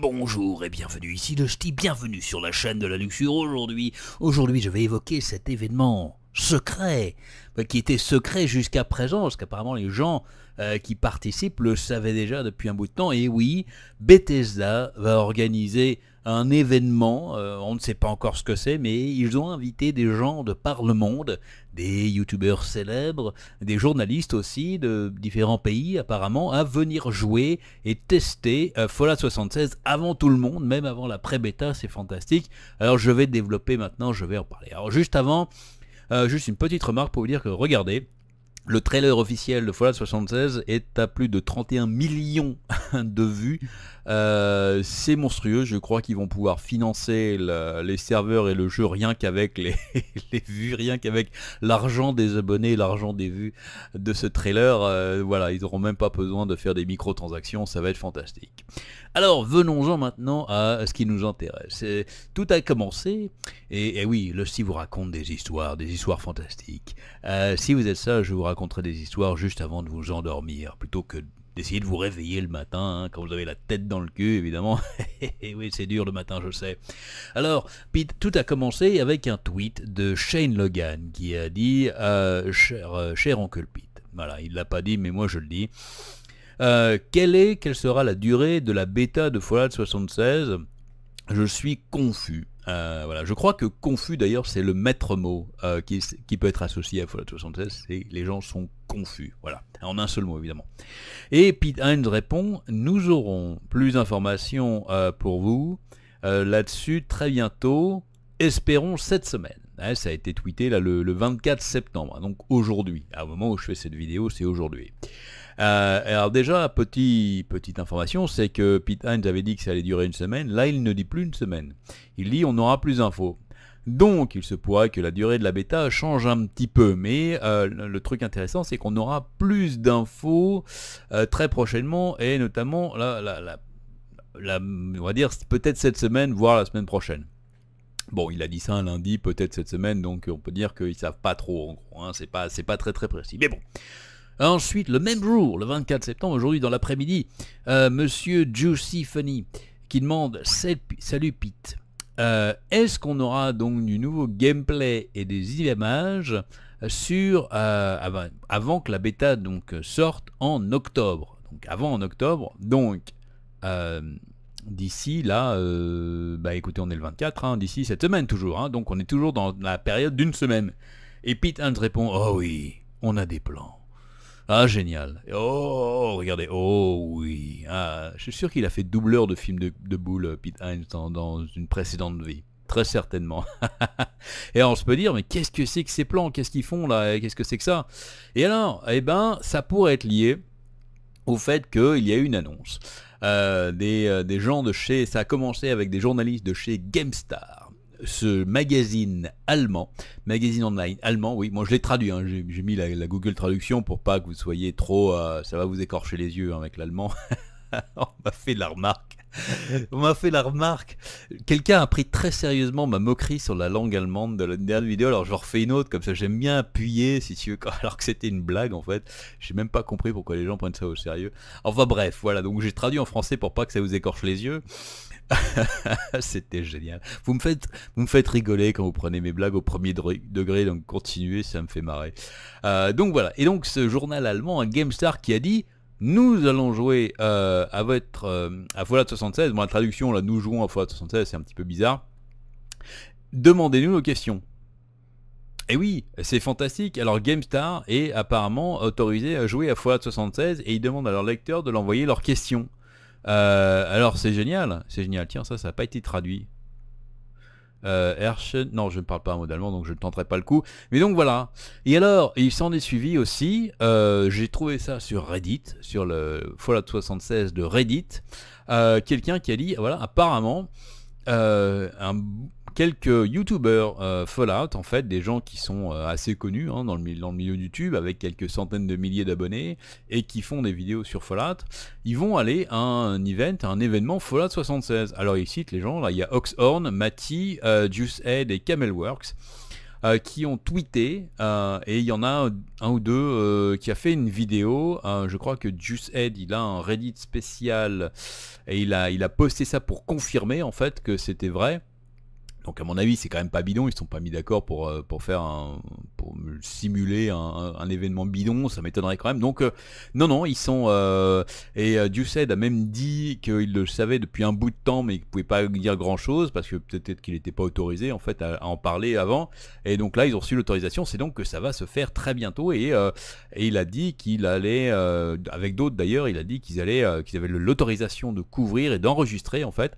Bonjour et bienvenue ici le Ch'ti, bienvenue sur la chaîne de la Luxure aujourd'hui. Aujourd'hui je vais évoquer cet événement secret, qui était secret jusqu'à présent, parce qu'apparemment les gens euh, qui participent le savaient déjà depuis un bout de temps. Et oui, Bethesda va organiser un événement, euh, on ne sait pas encore ce que c'est, mais ils ont invité des gens de par le monde, des youtubeurs célèbres, des journalistes aussi de différents pays apparemment, à venir jouer et tester euh, Fallout 76 avant tout le monde, même avant la pré-bêta, c'est fantastique. Alors je vais développer maintenant, je vais en parler. Alors juste avant, euh, juste une petite remarque pour vous dire que regardez, le trailer officiel de Fallout 76 est à plus de 31 millions de vues. Euh, c'est monstrueux. Je crois qu'ils vont pouvoir financer les serveurs et le jeu rien qu'avec les, vues, rien qu'avec l'argent des abonnés, l'argent des vues de ce trailer. Euh, voilà, ils n'auront même pas besoin de faire des microtransactions. Ça va être fantastique. Alors, venons-en maintenant à ce qui nous intéresse. tout a commencé. Et, oui, le si vous raconte des histoires, des histoires fantastiques. Euh, si vous êtes ça, je vous raconte des histoires juste avant de vous endormir, plutôt que d'essayer de vous réveiller le matin, hein, quand vous avez la tête dans le cul, évidemment. oui, c'est dur le matin, je sais. Alors, Pete, tout a commencé avec un tweet de Shane Logan qui a dit euh, cher, euh, cher oncle Pete. Voilà, il l'a pas dit, mais moi je le dis. Euh, quelle, est, quelle sera la durée de la bêta de Fallout 76 Je suis confus. Euh, voilà. Je crois que confus, d'ailleurs, c'est le maître mot euh, qui, peut être associé à Fallout 76. C'est les gens sont confus. Voilà. En un seul mot, évidemment. Et Pete Hines répond Nous aurons plus d'informations euh, pour vous là-dessus très bientôt. Espérons cette semaine. ça a été tweeté là, le, 24 septembre. donc aujourd'hui. À au moment où je fais cette vidéo, c'est aujourd'hui. Euh, alors déjà, petite information, c'est que Pete Hines avait dit que ça allait durer une semaine. Là, il ne dit plus une semaine. Il dit on aura plus d'infos. Donc, il se pourrait que la durée de la bêta change un petit peu, mais euh, le truc intéressant, c'est qu'on aura plus d'infos euh, très prochainement, et notamment, la, la, on va dire, peut-être cette semaine, voire la semaine prochaine. Bon, il a dit ça un lundi, peut-être cette semaine, donc on peut dire qu'ils savent pas trop, en gros. Hein. c'est pas, pas très très précis. Mais bon, Ensuite, le même jour, le 24 septembre, aujourd'hui dans l'après-midi, euh, Monsieur Juicy Funny qui demande Salut Pete, euh, est-ce qu'on aura donc du nouveau gameplay et des images sur euh, avant, que la bêta donc sorte en octobre Donc avant en octobre, donc d'ici là, bah écoutez, on est le 24, hein, d'ici cette semaine toujours, hein, donc on est toujours dans la période d'une semaine. Et Pete Hunt répond, oh oui, on a des plans. Ah, génial. Oh, oh, oh, regardez. Oh, oui. Ah, je suis sûr qu'il a fait doubleur de films de, boules boule, euh, Pete Hines, dans, une précédente vie. Très certainement. et on se peut dire, mais qu'est-ce que c'est que ces plans Qu'est-ce qu'ils font là Qu'est-ce que c'est que ça Et alors, eh ben, ça pourrait être lié au fait qu'il y a eu une annonce. Euh, euh, des gens de chez... Ça a commencé avec des journalistes de chez GameStar ce magazine allemand, magazine online allemand, oui, moi je l'ai traduit, hein. j'ai mis la, Google traduction pour pas que vous soyez trop, euh, ça va vous écorcher les yeux hein, avec l'allemand. On m'a fait la remarque. On m'a fait la remarque. Quelqu'un a pris très sérieusement ma moquerie sur la langue allemande de la dernière vidéo. Alors j'en refais une autre, comme ça j'aime bien appuyer, si tu veux, alors que c'était une blague en fait. J'ai même pas compris pourquoi les gens prennent ça au sérieux. Enfin bref, voilà, donc j'ai traduit en français pour pas que ça vous écorche les yeux. C'était génial. Vous me, faites, vous me faites rigoler quand vous prenez mes blagues au premier degré, donc continuez, ça me fait marrer. Euh, donc voilà, et donc ce journal allemand, GameStar qui a dit nous allons jouer euh, à votre euh, Fallout 76. Bon, la traduction là, nous jouons à Fallout 76, c'est un petit peu bizarre. Demandez-nous nos questions. Et eh oui, c'est fantastique. Alors GameStar est apparemment autorisé à jouer à Fallout 76 et il demande à leurs lecteurs de l'envoyer leurs questions. Euh, alors c'est génial, c'est génial. Tiens, ça, ça n'a pas été traduit. Euh, non, je ne parle pas un allemand donc je ne tenterai pas le coup. Mais donc voilà. Et alors, il s'en est suivi aussi. Euh, j'ai trouvé ça sur Reddit, sur le Fallout 76 de Reddit. Euh, quelqu'un qui a dit, voilà, apparemment, un, quelques youtubeurs euh, Fallout, en fait, des gens qui sont euh, assez connus hein, dans, le, dans, le, milieu YouTube, avec quelques centaines de milliers d'abonnés, et qui font des vidéos sur Fallout, ils vont aller à un event, un événement Fallout 76. Alors ils citent les gens, là, il y a Oxhorn, Matty, Juice euh, Juicehead et Camelworks. qui ont tweeté et il y en a un ou deux qui a fait une vidéo. je crois que Juicehead il a un Reddit spécial et il a posté ça pour confirmer en fait que c'était vrai. Donc à mon avis, c'est quand même pas bidon. Ils se sont pas mis d'accord pour, euh, pour faire un, pour simuler un, événement bidon. Ça m'étonnerait quand même. Donc euh, non non, ils sont euh, et euh, a même dit qu'il le savait depuis un bout de temps, mais qu'il pouvait pas dire grand chose parce que peut-être qu'il n'était pas autorisé en fait à, en parler avant. Et donc là, ils ont reçu l'autorisation. C'est donc que ça va se faire très bientôt. Et, et il a dit qu'il allait avec d'autres d'ailleurs, il a dit qu'ils allaient qu'ils avaient l'autorisation de couvrir et d'enregistrer en fait.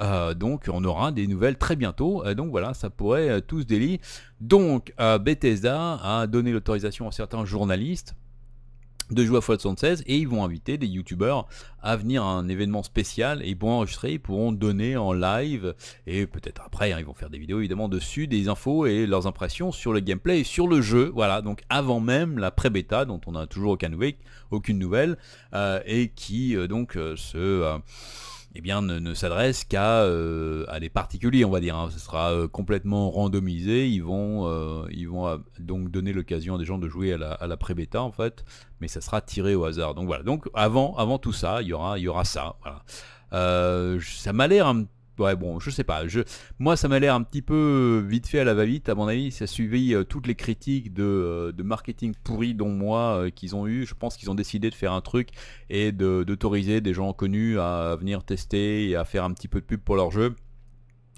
Euh, donc on aura des nouvelles très bientôt. Euh, donc voilà, ça pourrait euh, tous délit. Donc Bethesda a donné l'autorisation à certains journalistes de jouer à float 76 et ils vont inviter des youtubeurs à venir à un événement spécial et ils pourront enregistrer, ils pourront donner en live et peut-être après hein, ils vont faire des vidéos évidemment dessus, des infos et leurs impressions sur le gameplay et sur le jeu, voilà donc avant même la pré-bêta dont on n'a toujours aucun, aucune nouvelle et qui donc se eh bien, ne, s'adresse qu'à euh, des particuliers, on va dire. Hein. Ce sera euh, complètement randomisé. Ils vont, euh, ils vont donc donner l'occasion à des gens de jouer à la, pré-bêta, en fait, mais ça sera tiré au hasard. Donc voilà. Donc avant, avant tout ça, il y aura, il y aura ça. ça m'a l'air un ouais, bon, je sais pas. Je, moi, ça m'a l'air un petit peu euh, vite fait à la va-vite. À mon avis, ça suivi euh, toutes les critiques euh, de, marketing pourri, dont moi, qu'ils ont eu. Je pense qu'ils ont décidé de faire un truc et d'autoriser des gens connus à venir tester et à faire un petit peu de pub pour leur jeu.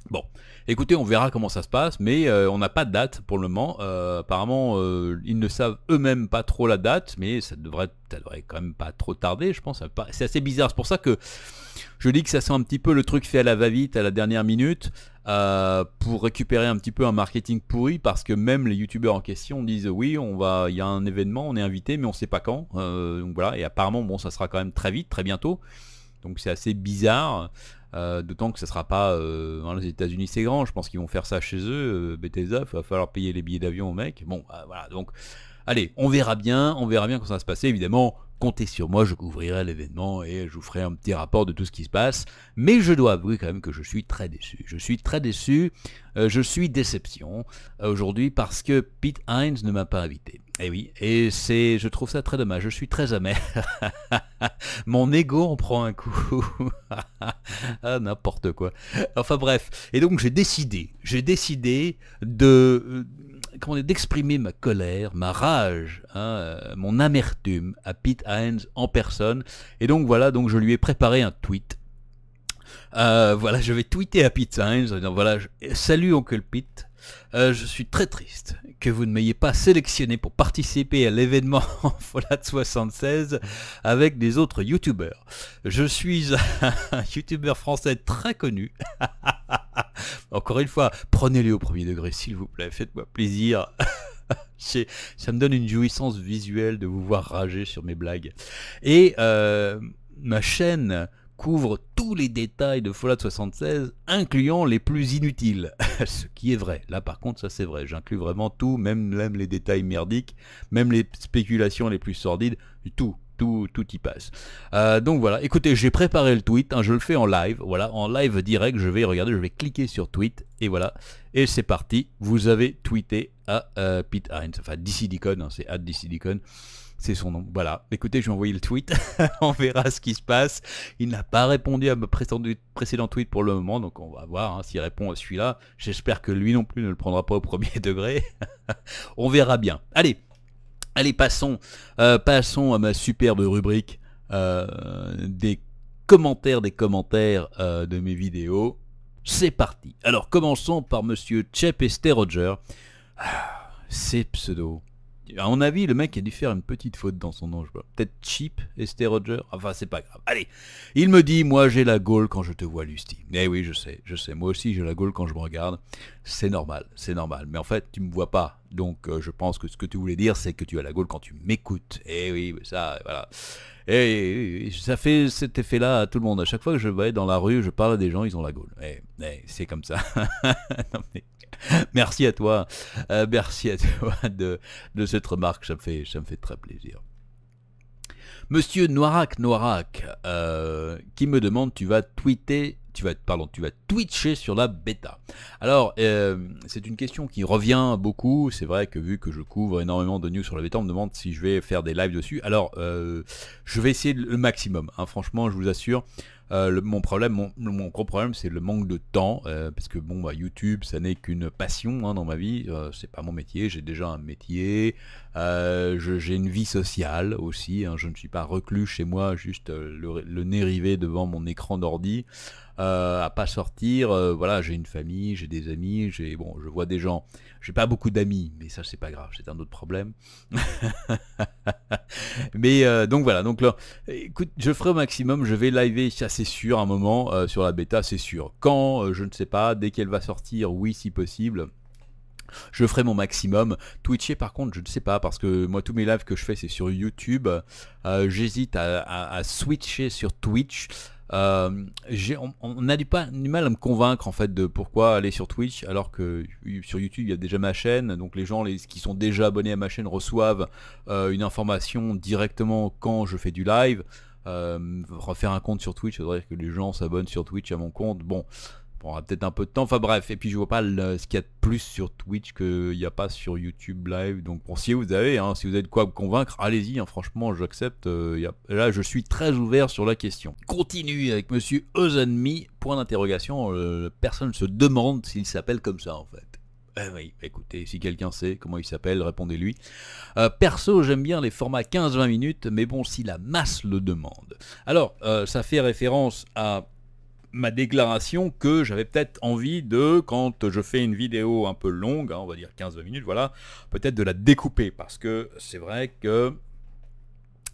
Bon, écoutez, on verra comment ça se passe, mais euh, on n'a pas de date pour le moment. Euh, apparemment, euh, ils ne savent eux-mêmes pas trop la date, mais ça devrait, quand même pas trop tarder, je pense. C'est assez bizarre, c'est pour ça que je dis que ça sent un petit peu le truc fait à la va-vite, à la dernière minute, pour récupérer un petit peu un marketing pourri, parce que même les youtubeurs en question disent oui, on va, il y a un événement, on est invité, mais on ne sait pas quand. donc voilà, et apparemment, bon, ça sera quand même très vite, très bientôt. Donc c'est assez bizarre. Euh, d'autant que ça sera pas. Euh, hein, les États-Unis, c'est grand. Je pense qu'ils vont faire ça chez eux. Euh, Bethesda, il va falloir payer les billets d'avion au mec. Bon, bah, voilà. Donc, allez, on verra bien. On verra bien comment ça va se passer. Évidemment, comptez sur moi. Je couvrirai l'événement et je vous ferai un petit rapport de tout ce qui se passe. Mais je dois avouer quand même que je suis très déçu. Je suis très déçu. Euh, je suis déception aujourd'hui parce que Pete Hines ne m'a pas invité. Et eh oui, et c'est, je trouve ça très dommage. Je suis très amer. Mon ego en prend un coup. ah, n'importe quoi. Enfin bref. Et donc j'ai décidé, j'ai décidé de, euh, dire, d'exprimer ma colère, ma rage, hein, euh, mon amertume à Pete Hines en personne. Et donc voilà, donc je lui ai préparé un tweet. Euh, voilà, je vais tweeter à Pete Hines. Donc, voilà, salut oncle Pete. Euh, je suis très triste que vous ne m'ayez pas sélectionné pour participer à l'événement Fallout 76 avec des autres youtubeurs. Je suis un youtubeur français très connu. Encore une fois, prenez-les au premier degré s'il vous plaît, faites-moi plaisir. Ça me donne une jouissance visuelle de vous voir rager sur mes blagues. Et euh, ma chaîne couvre tous les détails de Fallout 76, incluant les plus inutiles. Ce qui est vrai. Là, par contre, ça c'est vrai. J'inclus vraiment tout, même, les détails merdiques, même les spéculations les plus sordides, tout tout, y passe. Euh, donc voilà, écoutez, j'ai préparé le tweet, hein, je le fais en live, voilà, en live direct, je vais regarder, je vais cliquer sur tweet, et voilà, et c'est parti, vous avez tweeté à euh, Pete Hines, enfin DCDicon, hein, c'est at DCDicon, c'est son nom. Voilà. Écoutez, je vais envoyer le tweet. on verra ce qui se passe. Il n'a pas répondu à mon précédent tweet pour le moment, donc on va voir hein, s'il répond à celui-là. J'espère que lui non plus ne le prendra pas au premier degré. on verra bien. Allez, Allez, passons, euh, passons à ma superbe rubrique euh, des commentaires des commentaires euh, de mes vidéos. C'est parti. Alors commençons par Monsieur Chepester Roger. Ah, c'est pseudo à mon avis, le mec a dû faire une petite faute dans son nom, je vois. Peut-être cheap, Esther Roger. Enfin, c'est pas grave. Allez, il me dit, moi j'ai la gaule quand je te vois, Lusty. Eh oui, je sais, je sais. Moi aussi j'ai la gaule quand je me regarde. C'est normal, c'est normal. Mais en fait, tu me vois pas. Donc, euh, je pense que ce que tu voulais dire, c'est que tu as la gaule quand tu m'écoutes. Eh oui, ça, voilà. Et, ça fait cet effet-là à tout le monde. À chaque fois que je vais dans la rue, je parle à des gens, ils ont la gaule. Eh, eh, c'est comme ça. merci à toi. Euh, merci à toi de, de cette remarque. Ça me fait, ça me fait très plaisir. Monsieur Noirac Noirac euh, qui me demande tu vas tweeter tu vas, pardon, tu vas twitcher sur la bêta. Alors, euh, c'est une question qui revient beaucoup. C'est vrai que vu que je couvre énormément de news sur la bêta, on me demande si je vais faire des lives dessus. Alors, euh, je vais essayer le maximum. Hein. Franchement, je vous assure, euh, mon problème, mon, gros problème, c'est le manque de temps, euh, parce que bon, bah, YouTube, ça n'est qu'une passion hein, dans ma vie. Euh, c'est pas mon métier. J'ai déjà un métier. j'ai une vie sociale aussi. Hein. je ne suis pas reclus chez moi, juste le, le nez rivé devant mon écran d'ordi. Euh, à pas sortir. Euh, voilà, j'ai une famille, j'ai des amis, j'ai bon, je vois des gens. J'ai pas beaucoup d'amis, mais ça c'est pas grave, c'est un autre problème. mais euh, donc voilà, donc là, écoute, je ferai au maximum, je vais et ça c'est sûr, un moment sur la bêta, c'est sûr. Quand, je ne sais pas, dès qu'elle va sortir, oui si possible. Je ferai mon maximum. Twitcher par contre, je ne sais pas, parce que moi tous mes lives que je fais c'est sur YouTube. J'hésite à, switcher sur Twitch. Euh, on, a du, pas, du mal à me convaincre en fait de pourquoi aller sur Twitch alors que sur YouTube il y a déjà ma chaîne. Donc les gens qui sont déjà abonnés à ma chaîne reçoivent euh, une information directement quand je fais du live. Euh, refaire un compte sur Twitch, ça voudrait dire que les gens s'abonnent sur Twitch à mon compte. Bon, prendra peut-être un peu de temps. Enfin bref, et puis je vois pas le, ce qu'il y a de plus sur Twitch qu'il n'y a pas sur YouTube Live. Donc bon, si vous avez, hein, si vous avez de quoi me convaincre, allez-y, hein. franchement, j'accepte. Euh, là, je suis très ouvert sur la question. Continue avec Monsieur Ozenmi, point d'interrogation. personne euh, personne se demande s'il s'appelle comme ça en fait. Eh oui, écoutez, si quelqu'un sait comment il s'appelle, répondez-lui. Euh, perso, j'aime bien les formats 15-20 minutes, mais bon, si la masse le demande. Alors, ça fait référence à ma déclaration que j'avais peut-être envie de, quand je fais une vidéo un peu longue, hein, on va dire 15-20 minutes, voilà, peut-être de la découper, parce que c'est vrai que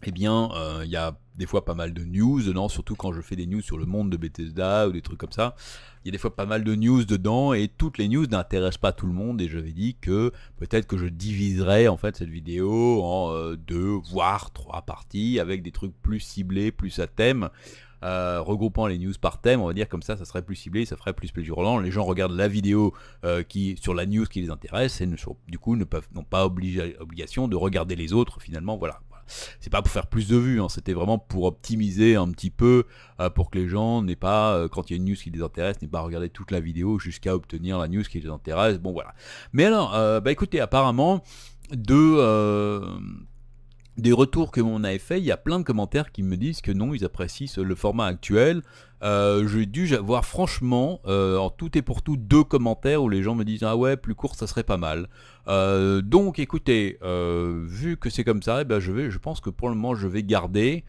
eh bien, euh, il y a des fois pas mal de news dedans, surtout quand je fais des news sur le monde de Bethesda ou des trucs comme ça. Il y a des fois pas mal de news dedans et toutes les news n'intéressent pas tout le monde et je vais dire que peut-être que je diviserai en fait cette vidéo en euh, deux voire trois parties avec des trucs plus ciblés, plus à thème. Euh, regroupant les news par thème, on va dire comme ça, ça serait plus ciblé, ça ferait plus plaisir Les gens regardent la vidéo qui sur la news qui les intéresse et ne, du coup ne peuvent n'ont pas obligation de regarder les autres finalement. Voilà, c'est pas pour faire plus de vues, hein, c'était vraiment pour optimiser un petit peu euh, pour que les gens n'aient pas, euh, quand il y a une news qui les intéresse, n'aient pas regardé toute la vidéo jusqu'à obtenir la news qui les intéresse. Bon voilà. Mais alors, euh, bah écoutez, apparemment, de des retours que mon avait fait, il y a plein de commentaires qui me disent que non, ils apprécient le format actuel. Euh, j'ai dû avoir franchement, euh, en tout et pour tout, deux commentaires où les gens me disent ah ouais, plus court, ça serait pas mal. Euh, donc écoutez, vu que c'est comme ça, eh ben, je vais, je pense que pour le moment, je vais garder.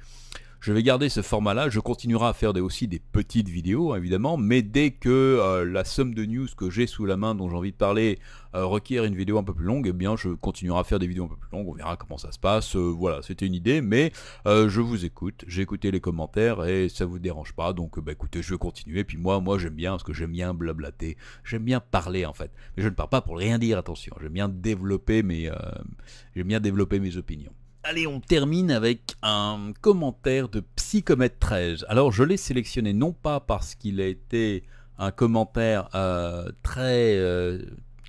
Je vais garder ce format-là. Je continuerai à faire aussi des petites vidéos, hein, évidemment. Mais dès que euh, la somme de news que j'ai sous la main, dont j'ai envie de parler, euh, requiert une vidéo un peu plus longue, eh bien, je continuerai à faire des vidéos un peu plus longues. On verra comment ça se passe. Euh, voilà, c'était une idée. Mais je vous écoute. J'ai écouté les commentaires et ça vous dérange pas. Donc, bah, écoutez, je vais continuer. Puis moi, moi, j'aime bien parce que j'aime bien blablater. J'aime bien parler, en fait. Mais je ne parle pas pour rien dire, attention. J'aime bien développer mes, j'aime bien développer mes opinions. Allez, on termine avec un commentaire de Psychomètre 13. Alors, je l'ai sélectionné non pas parce qu'il a été un commentaire euh, très. Euh,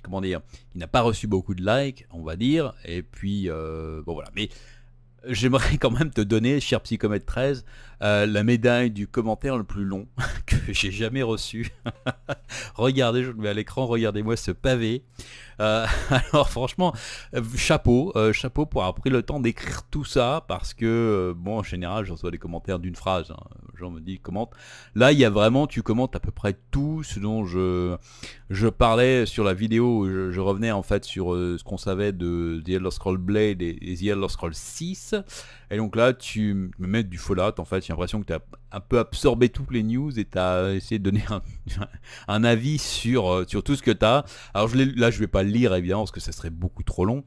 comment dire Il n'a pas reçu beaucoup de likes, on va dire. Et puis, euh, bon voilà. Mais J'aimerais quand même te donner, cher Psychomètre 13, euh, la médaille du commentaire le plus long que j'ai jamais reçu. regardez, je le mets à l'écran, regardez-moi ce pavé. Euh, alors franchement, euh, chapeau, chapeau pour avoir pris le temps d'écrire tout ça, parce que, bon, en général, je reçois des commentaires d'une phrase. Hein. me dit, commente. Là, il y a vraiment, tu commentes à peu près tout ce dont je, je parlais sur la vidéo. Je, je revenais en fait sur ce qu'on savait de The Elder Scroll Blade et, et The Elder Scroll 6. Et donc là, tu me mets du folate, en fait, j'ai l'impression que tu as un peu absorbé toutes les news et tu as essayé de donner un, avis sur, euh, sur tout ce que tu as. Alors là, je vais pas le lire, évidemment, parce que ça serait beaucoup trop long.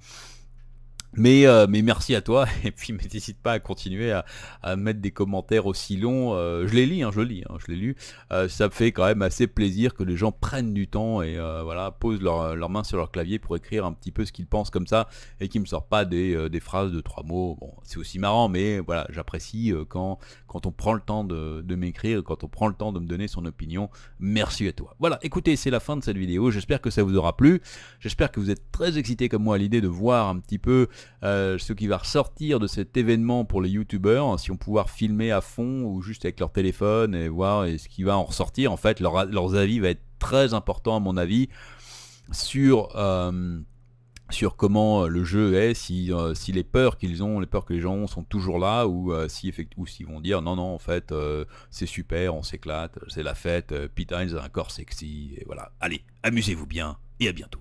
Mais, euh, mais merci à toi et puis n'hésite pas à continuer à, à, mettre des commentaires aussi longs. Euh, je les lis, hein, je lis, hein, je les lis. Euh, ça me fait quand même assez plaisir que les gens prennent du temps et voilà posent leurs leur mains sur leur clavier pour écrire un petit peu ce qu'ils pensent comme ça et qui me sortent pas des, des, phrases de trois mots. Bon, c'est aussi marrant, mais voilà, j'apprécie quand quand on prend le temps de, de m'écrire, quand on prend le temps de me donner son opinion. Merci à toi. Voilà, écoutez, c'est la fin de cette vidéo. J'espère que ça vous aura plu. J'espère que vous êtes très excités comme moi à l'idée de voir un petit peu euh, ce qui va ressortir de cet événement pour les youtubeurs, hein, si on pouvoir filmer à fond ou juste avec leur téléphone et voir ce qui va en ressortir. En fait, leur, leurs avis va être très important à mon avis sur euh, sur comment euh, le jeu est, si, les peurs qu'ils ont, les peurs que les gens ont sont toujours là, ou ou s'ils vont dire non non en fait c'est super, on s'éclate, c'est la fête, Peter a un corps sexy, et voilà. Allez, amusez-vous bien et à bientôt.